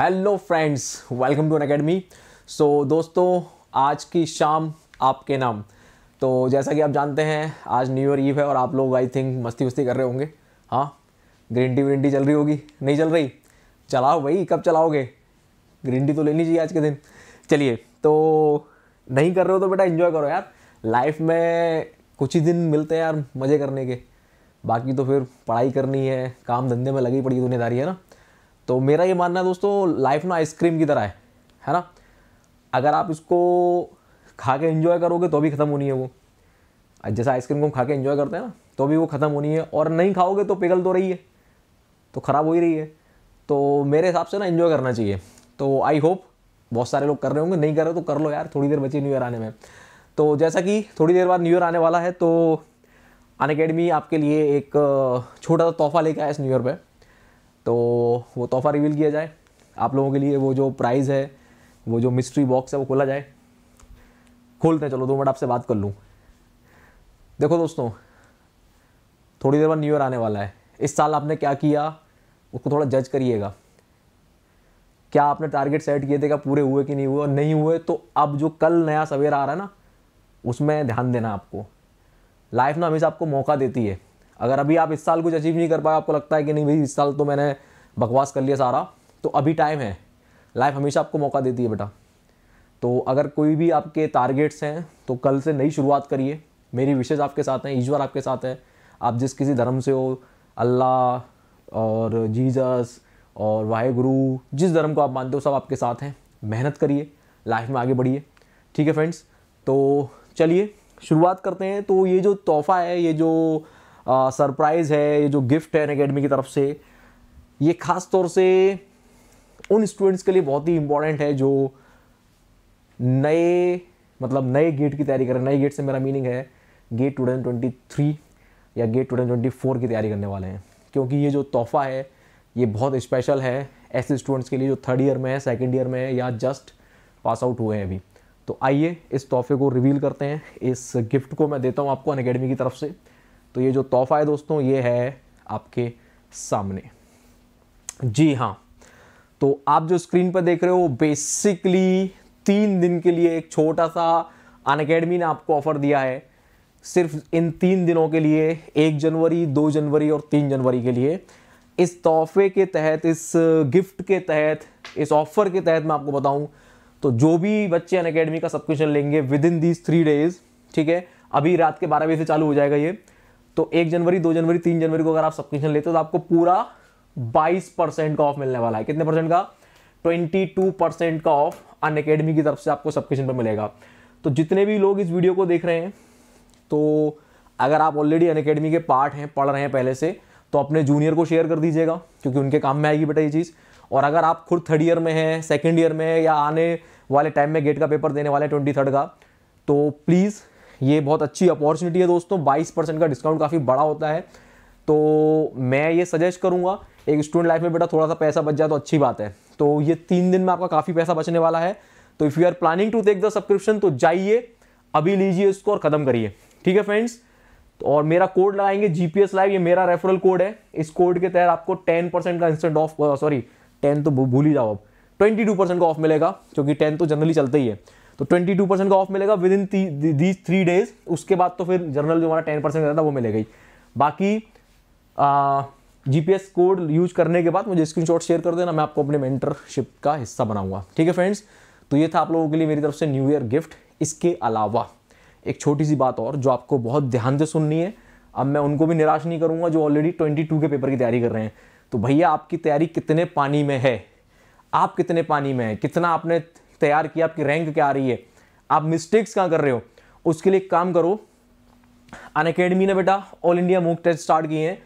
hello friends welcome to academy so दोस्तों आज की शाम आपके नाम तो जैसा कि आप जानते हैं आज न्यू ईयर ईव है और आप लोग आई थिंक मस्ती वस्ती कर रहे होंगे हाँ ग्रीन टी व्रीन टी चल रही होगी नहीं चल रही चलाओ भाई कब चलाओगे ग्रीन टी तो लेनी चाहिए आज के दिन चलिए तो नहीं कर रहे हो तो बेटा इन्जॉय करो यार लाइफ में कुछ ही दिन मिलते हैं यार मज़े करने के बाकी तो फिर पढ़ाई करनी है काम धंधे में लगी पड़ी दुनियादारी है ना तो मेरा ये मानना है दोस्तों लाइफ ना आइसक्रीम की तरह है है ना अगर आप इसको खा के इन्जॉय करोगे तो भी ख़त्म होनी है वो जैसा आइसक्रीम को हम खा के इन्जॉय करते हैं ना तो भी वो ख़त्म होनी है और नहीं खाओगे तो पिघल तो रही है तो ख़राब हो ही रही है तो मेरे हिसाब से ना इन्जॉय करना चाहिए तो आई होप बहुत सारे लोग कर रहे होंगे नहीं कर रहे तो कर लो यार थोड़ी देर बची न्यू ईयर आने में तो जैसा कि थोड़ी देर बाद न्यू ईयर आने वाला है तो अन अकेडमी आपके लिए एक छोटा सा तोहफा लेके आया इस न्यू ईयर पर तो वो तोहफा रिवील किया जाए आप लोगों के लिए वो जो प्राइज़ है वो जो मिस्ट्री बॉक्स है वो खोला जाए खोलते हैं चलो दो मिनट आपसे बात कर लूँ देखो दोस्तों थोड़ी देर बाद न्यू ईयर आने वाला है इस साल आपने क्या किया उसको थोड़ा जज करिएगा क्या आपने टारगेट सेट किए थे क्या पूरे हुए कि नहीं हुए और नहीं हुए तो अब जो कल नया सवेरा आ रहा है ना उसमें ध्यान देना आपको लाइफ ना हमेशा आपको मौका देती है अगर अभी आप इस साल कुछ अचीव नहीं कर पाए आपको लगता है कि नहीं भाई इस साल तो मैंने बकवास कर लिया सारा तो अभी टाइम है लाइफ हमेशा आपको मौका देती है बेटा तो अगर कोई भी आपके टारगेट्स हैं तो कल से नई शुरुआत करिए मेरी विशेष आपके साथ हैं ईश्वर आपके साथ हैं आप जिस किसी धर्म से हो अल्लाह और जीजस और वाहे गुरु जिस धर्म को आप मानते हो सब आपके साथ हैं मेहनत करिए लाइफ में आगे बढ़िए ठीक है फ्रेंड्स तो चलिए शुरुआत करते हैं तो ये जो तोहफ़ा है ये जो सरप्राइज़ है ये जो गिफ्ट है अकेडमी की तरफ से ये ख़ास तौर से उन स्टूडेंट्स के लिए बहुत ही इंपॉर्टेंट है जो नए मतलब नए गेट की तैयारी कर रहे हैं नए गेट से मेरा मीनिंग है गेट टू ट्वेंटी थ्री या गेट टू ट्वेंटी फोर की तैयारी करने वाले हैं क्योंकि ये जो तोहफ़ा है ये बहुत स्पेशल है ऐसे स्टूडेंट्स के लिए जो थर्ड ईयर में है सेकेंड ईयर में है या जस्ट पास आउट हुए हैं अभी तो आइए इस तोहफे को रिवील करते हैं इस गिफ्ट को मैं देता हूँ आपको अन अकेडमी की तरफ से तो ये जो तोहफा है दोस्तों ये है आपके सामने जी हाँ तो आप जो स्क्रीन पर देख रहे हो बेसिकली तीन दिन के लिए एक छोटा सा अन ने आपको ऑफर दिया है सिर्फ इन तीन दिनों के लिए एक जनवरी दो जनवरी और तीन जनवरी के लिए इस तोहफे के तहत इस गिफ्ट के तहत इस ऑफर के तहत मैं आपको बताऊं तो जो भी बच्चे अन का सब्सक्रिप्शन लेंगे within these three days ठीक है अभी रात के बारह बजे से चालू हो जाएगा ये तो एक जनवरी दो जनवरी तीन जनवरी को अगर आप सब्सक्रिप्शन लेते हो तो आपको पूरा बाईस परसेंट का ऑफ मिलने वाला है कितने परसेंट का ट्वेंटी टू परसेंट का ऑफ अन अकेडमी की तरफ से आपको सब्सक्रिप्शन पर मिलेगा तो जितने भी लोग इस वीडियो को देख रहे हैं तो अगर आप ऑलरेडी अन अकेडमी के पार्ट हैं पढ़ रहे हैं पहले से तो अपने जूनियर को शेयर कर दीजिएगा क्योंकि उनके काम में आएगी बेटा ये चीज़ और अगर आप खुद थर्ड ईयर में हैं सेकेंड ईयर में या आने वाले टाइम में गेट का पेपर देने वाले ट्वेंटी थर्ड का तो प्लीज़ ये बहुत अच्छी अपॉर्चुनिटी है दोस्तों बाईस परसेंट का डिस्काउंट काफ़ी बड़ा होता है तो मैं ये सजेस्ट करूँगा एक स्टूडेंट लाइफ में बेटा थोड़ा सा पैसा बच जाए तो अच्छी बात है तो ये तीन दिन में आपका काफ़ी पैसा बचने वाला है तो if you are planning to take the subscription तो जाइए अभी लीजिए इसको और ख़त्म करिए ठीक है फ्रेंड्स तो और मेरा कोड लगाएंगे जी पी एस लाइव ये मेरा रेफरल कोड है इस कोड के तहत आपको टेन परसेंट का इंस्टेंट ऑफ सॉरी टेन तो भूल ही जाओ अब ट्वेंटी टू परसेंट का ऑफ मिलेगा क्योंकि टेन तो जनरली चलते ही है तो 22 परसेंट का ऑफ मिलेगा within these three days उसके बाद तो फिर जनरल जो हमारा 10 परसेंट रहता था वो मिलेगा ही बाकी जीपीएस कोड यूज करने के बाद मुझे स्क्रीन शेयर कर देना मैं आपको अपने मेंटरशिप का हिस्सा बनाऊंगा ठीक है फ्रेंड्स तो ये था आप लोगों के लिए मेरी तरफ से न्यू ईयर गिफ्ट इसके अलावा एक छोटी सी बात और जो आपको बहुत ध्यान से सुननी है अब मैं उनको भी निराश नहीं करूँगा जो ऑलरेडी ट्वेंटी के पेपर की तैयारी कर रहे हैं तो भैया आपकी तैयारी कितने पानी में है आप कितने पानी में है कितना आपने तैयार किया आपकी रैंक क्या आ रही है आप मिस्टेक्स कहाँ कर रहे हो उसके लिए काम करो अन अकेडमी ने बेटा all India mock test start किए हैं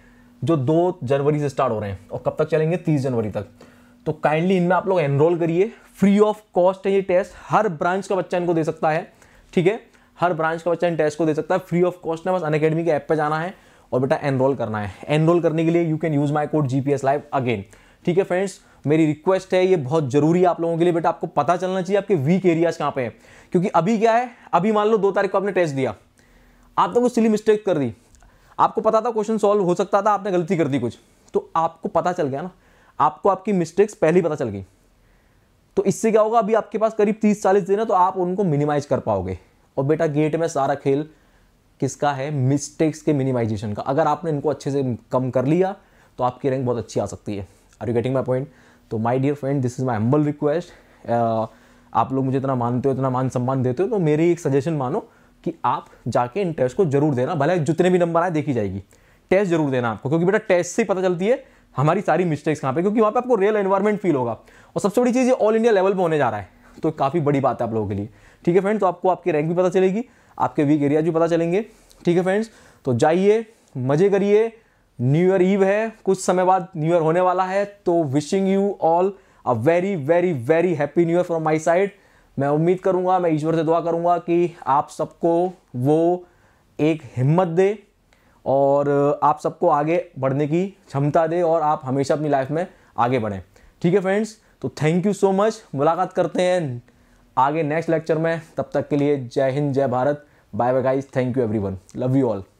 जो दो जनवरी से स्टार्ट हो रहे हैं और कब तक चलेंगे तीस जनवरी तक तो काइंडली इनमें आप लोग एनरोल करिए फ्री ऑफ कॉस्ट है ये टेस्ट हर ब्रांच का बच्चा इनको दे सकता है ठीक है हर ब्रांच का बच्चा इन टेस्ट को दे सकता है फ्री ऑफ कॉस्ट है बस अन अकेडमी के ऐप पर जाना है और बेटा एनरोल करना है एनरोल करने के लिए you can use my code G P S live again ठीक है फ्रेंड्स मेरी रिक्वेस्ट है ये बहुत ज़रूरी है आप लोगों के लिए बेटा आपको पता चलना चाहिए आपके वीक एरियाज कहाँ पे हैं क्योंकि अभी क्या है अभी मान लो दो तारीख को आपने टेस्ट दिया आपने कुछ सिली मिस्टेक कर दी आपको पता था क्वेश्चन सॉल्व हो सकता था आपने गलती कर दी कुछ तो आपको पता चल गया ना आपको आपकी मिस्टेक्स पहले ही पता चल गई तो इससे क्या होगा अभी आपके पास करीब तीस चालीस दिन है तो आप उनको मिनिमाइज कर पाओगे और बेटा गेट में सारा खेल किसका है मिस्टेक्स के मिनिमाइजेशन का अगर आपने इनको अच्छे से कम कर लिया तो आपकी रैंक बहुत अच्छी आ सकती है are you getting my point तो my dear friend this is my humble request आप लोग मुझे इतना मानते हो इतना मान सम्मान देते हो तो मेरी एक सजेशन मानो कि आप जाके इन टेस्ट को जरूर देना भले जितने भी नंबर आए देखी जाएगी टेस्ट जरूर देना आपको क्योंकि बेटा टेस्ट से ही पता चलती है हमारी सारी मिस्टेक्स कहाँ पे क्योंकि वहाँ पे आपको रियल एनवायरमेंट फील होगा और सबसे बड़ी चीज़ ये ऑल इंडिया लेवल पर होने जा रहा है तो काफ़ी बड़ी बात है आप लोगों के लिए ठीक है फ्रेंड्स तो आपको आपकी रैंक भी पता चलेगी आपके वीक एरियाज भी पता चलेंगे ठीक है फ्रेंड्स तो जाइए मज़े करिए न्यू ईयर ईव है कुछ समय बाद न्यू ईयर होने वाला है तो wishing you all a very very very happy new year from my side मैं उम्मीद करूँगा मैं ईश्वर से दुआ करूंगा कि आप सबको वो एक हिम्मत दे और आप सबको आगे बढ़ने की क्षमता दे और आप हमेशा अपनी लाइफ में आगे बढ़ें ठीक है फ्रेंड्स तो थैंक यू सो मच मुलाकात करते हैं आगे नेक्स्ट लेक्चर में तब तक के लिए Jai Hind Jai Bharat bye bye guys thank you everyone love you all